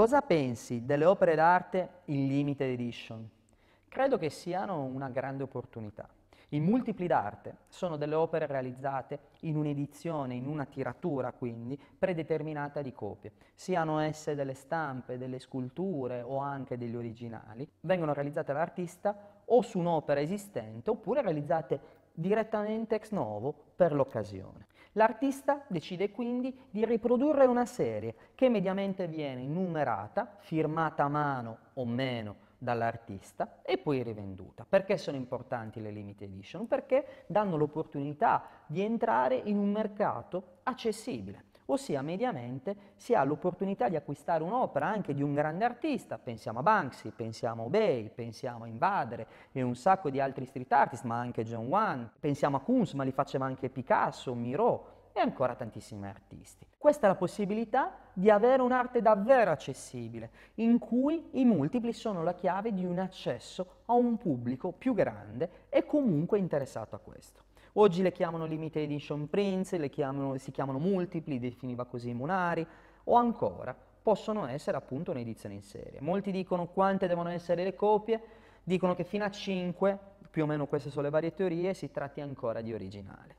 Cosa pensi delle opere d'arte in limited edition? Credo che siano una grande opportunità. I multipli d'arte sono delle opere realizzate in un'edizione, in una tiratura quindi, predeterminata di copie. Siano esse delle stampe, delle sculture o anche degli originali, vengono realizzate dall'artista o su un'opera esistente oppure realizzate direttamente ex novo per l'occasione. L'artista decide quindi di riprodurre una serie che mediamente viene numerata, firmata a mano o meno dall'artista e poi rivenduta. Perché sono importanti le limited edition? Perché danno l'opportunità di entrare in un mercato accessibile ossia mediamente si ha l'opportunità di acquistare un'opera anche di un grande artista, pensiamo a Banksy, pensiamo a Bay, pensiamo a Invadere e un sacco di altri street artist, ma anche John Wan, pensiamo a Kunz, ma li faceva anche Picasso, Miró e ancora tantissimi artisti. Questa è la possibilità di avere un'arte davvero accessibile, in cui i multipli sono la chiave di un accesso a un pubblico più grande e comunque interessato a questo. Oggi le chiamano limited edition prints, chiamano, si chiamano multipli, definiva così Munari, o ancora possono essere appunto un'edizione in serie. Molti dicono quante devono essere le copie, dicono che fino a 5, più o meno queste sono le varie teorie, si tratti ancora di originale.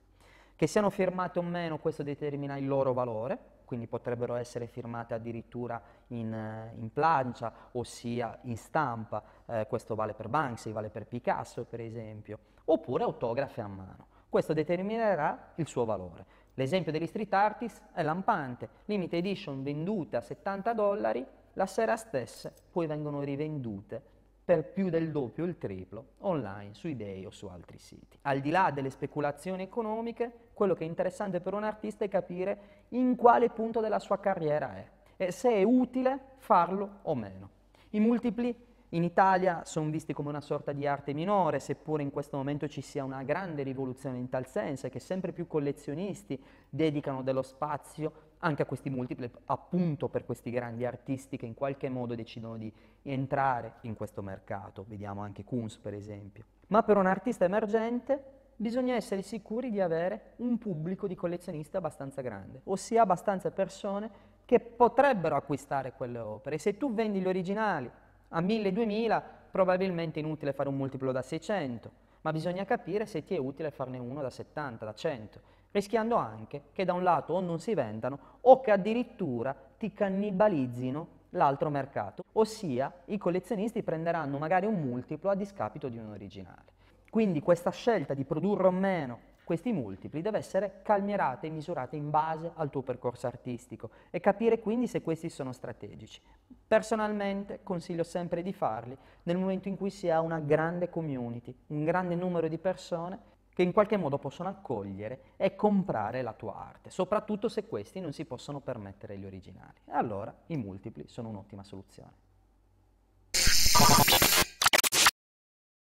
Che siano firmate o meno, questo determina il loro valore, quindi potrebbero essere firmate addirittura in, eh, in plancia, ossia in stampa, eh, questo vale per Banksy, vale per Picasso per esempio, oppure autografe a mano. Questo determinerà il suo valore. L'esempio degli street artist è lampante, Limited edition vendute a 70 dollari, la sera stessa poi vengono rivendute per più del doppio o il triplo online su eBay o su altri siti. Al di là delle speculazioni economiche, quello che è interessante per un artista è capire in quale punto della sua carriera è e se è utile farlo o meno. I multipli in Italia sono visti come una sorta di arte minore, seppure in questo momento ci sia una grande rivoluzione in tal senso, e che sempre più collezionisti dedicano dello spazio anche a questi multipli, appunto per questi grandi artisti che in qualche modo decidono di entrare in questo mercato. Vediamo anche Kunz, per esempio. Ma per un artista emergente bisogna essere sicuri di avere un pubblico di collezionisti abbastanza grande, ossia abbastanza persone che potrebbero acquistare quelle opere. Se tu vendi gli originali a 1000-2000 probabilmente è inutile fare un multiplo da 600, ma bisogna capire se ti è utile farne uno da 70, da 100, rischiando anche che da un lato o non si vendano o che addirittura ti cannibalizzino l'altro mercato, ossia i collezionisti prenderanno magari un multiplo a discapito di un originale. Quindi questa scelta di produrre o meno questi multipli deve essere calmierata e misurata in base al tuo percorso artistico e capire quindi se questi sono strategici. Personalmente consiglio sempre di farli nel momento in cui si ha una grande community, un grande numero di persone che in qualche modo possono accogliere e comprare la tua arte, soprattutto se questi non si possono permettere gli originali. Allora i multipli sono un'ottima soluzione.